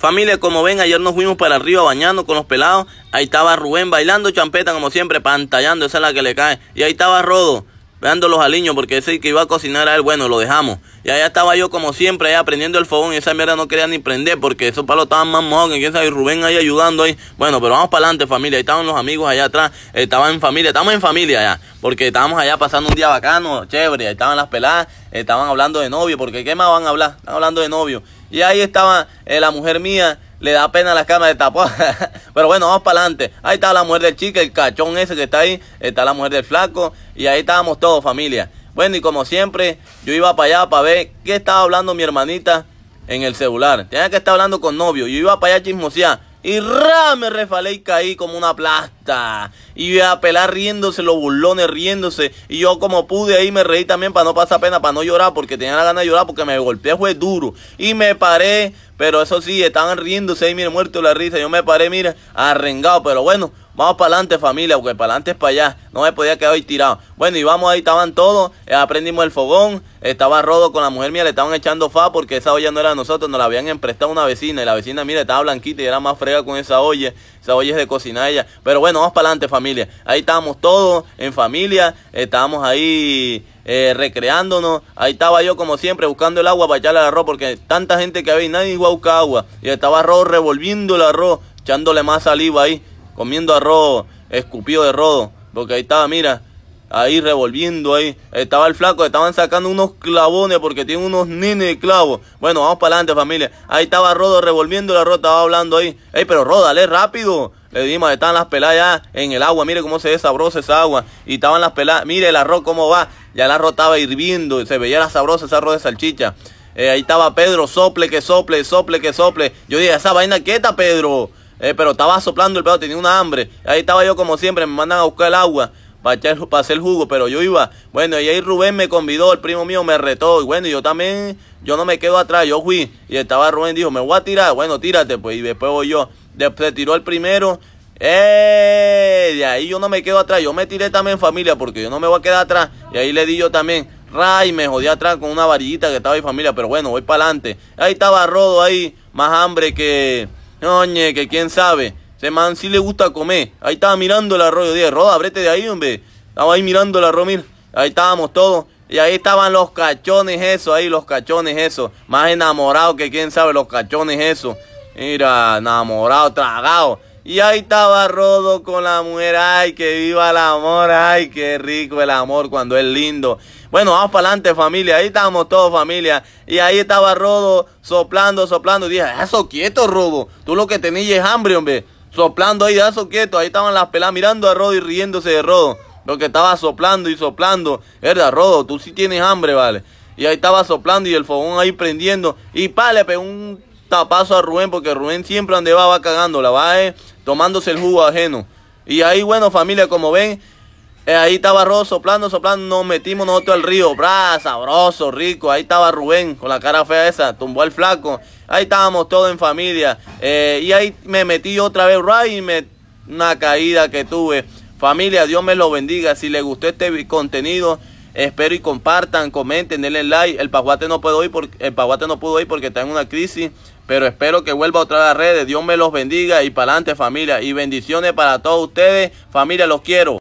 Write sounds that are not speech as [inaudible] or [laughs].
Familia, como ven, ayer nos fuimos para arriba bañando con los pelados. Ahí estaba Rubén bailando champeta, como siempre, pantallando. Esa es la que le cae. Y ahí estaba Rodo veando los aliños, porque ese que iba a cocinar a él, bueno, lo dejamos. Y allá estaba yo como siempre, allá prendiendo el fogón y esa mierda no quería ni prender porque esos palos estaban más mojados que quién sabe, Rubén ahí ayudando ahí. Bueno, pero vamos para adelante, familia. Ahí estaban los amigos allá atrás, eh, estaban en familia, estamos en familia allá, porque estábamos allá pasando un día bacano, chévere, ahí estaban las peladas, eh, estaban hablando de novio, porque qué más van a hablar, están hablando de novio. Y ahí estaba eh, la mujer mía le da pena las cámaras de tapón [laughs] Pero bueno, vamos para adelante. Ahí está la mujer del chico, el cachón ese que está ahí. Está la mujer del flaco. Y ahí estábamos todos, familia. Bueno, y como siempre, yo iba para allá para ver qué estaba hablando mi hermanita en el celular. Tenía que estar hablando con novio. Yo iba para allá chismosear. Y ra, me refalé y caí como una plasta. Y a pelar riéndose, los burlones riéndose. Y yo como pude ahí me reí también para no pasar pena, para no llorar, porque tenía la gana de llorar, porque me golpeé, fue duro. Y me paré, pero eso sí, estaban riéndose ahí, mire, muerto la risa. Yo me paré, mira, arrengado, pero bueno. Vamos para adelante familia, porque para adelante es para allá. No me podía quedar ahí tirado. Bueno, y vamos ahí, estaban todos. Eh, aprendimos el fogón. Estaba Rodo con la mujer mía, le estaban echando fa porque esa olla no era de nosotros. Nos la habían emprestado una vecina. Y la vecina, mira, estaba blanquita y era más frega con esa olla. Esa olla es de cocina ella. Pero bueno, vamos para adelante familia. Ahí estábamos todos en familia. Estábamos ahí eh, recreándonos. Ahí estaba yo como siempre buscando el agua para echarle al arroz porque tanta gente que había y nadie iba a buscar agua. Y estaba Rodo revolviendo el arroz, echándole más saliva ahí comiendo arroz, escupido de rodo, porque ahí estaba, mira, ahí revolviendo ahí. Estaba el flaco, estaban sacando unos clavones porque tiene unos nene de clavos. Bueno, vamos para adelante, familia. Ahí estaba Rodo revolviendo la arroz estaba hablando ahí. Ey, pero Rodo, rápido. Le dimos, están las peladas ya en el agua. Mire cómo se sabrosa esa agua. Y estaban las peladas. Mire el arroz cómo va. Ya el arroz estaba hirviendo. Se veía la sabrosa esa arroz de salchicha. Eh, ahí estaba Pedro, sople que sople, sople que sople. Yo dije, esa vaina quieta, Pedro. Eh, pero estaba soplando el pedo, tenía una hambre. Ahí estaba yo como siempre, me mandan a buscar el agua para, echar, para hacer jugo, pero yo iba. Bueno, y ahí Rubén me convidó, el primo mío me retó. Y bueno, yo también, yo no me quedo atrás, yo fui. Y estaba Rubén, dijo, me voy a tirar. Bueno, tírate, pues, y después voy yo. Después tiró el primero. ¡Eh! De ahí yo no me quedo atrás. Yo me tiré también familia porque yo no me voy a quedar atrás. Y ahí le di yo también. Ray, me jodí atrás con una varillita que estaba ahí familia. Pero bueno, voy para adelante. Ahí estaba Rodo ahí. Más hambre que no, ñe, que quién sabe. Ese man sí le gusta comer. Ahí estaba mirando el arroyo. Dije, Roda, abrete de ahí, hombre. Estaba ahí mirando el arroyo, mira. Ahí estábamos todos. Y ahí estaban los cachones eso ahí los cachones esos. Más enamorados que quién sabe los cachones esos. Mira, enamorado, tragados. Y ahí estaba Rodo con la mujer. Ay, que viva el amor. Ay, qué rico el amor cuando es lindo. Bueno, vamos para adelante familia. Ahí estábamos todos familia. Y ahí estaba Rodo soplando, soplando. Y dije, eso quieto, Rodo. Tú lo que tenías es hambre, hombre. Soplando ahí, eso quieto. Ahí estaban las peladas mirando a Rodo y riéndose de Rodo. Lo que estaba soplando y soplando. Verdad, Rodo, tú sí tienes hambre, vale. Y ahí estaba soplando y el fogón ahí prendiendo. Y pa, le pegó un paso a Rubén, porque Rubén siempre donde va, va cagando, la va eh, tomándose el jugo ajeno. Y ahí, bueno, familia, como ven, eh, ahí estaba Ross soplando, soplando, nos metimos nosotros al río, bra, sabroso, rico. Ahí estaba Rubén con la cara fea esa, tumbó al flaco. Ahí estábamos todos en familia. Eh, y ahí me metí otra vez, me, una caída que tuve. Familia, Dios me lo bendiga. Si le gustó este contenido, Espero y compartan, comenten, denle like. El Paguate no puedo ir porque el no pudo ir porque está en una crisis, pero espero que vuelva otra vez a las redes. Dios me los bendiga y para adelante familia y bendiciones para todos ustedes. Familia, los quiero.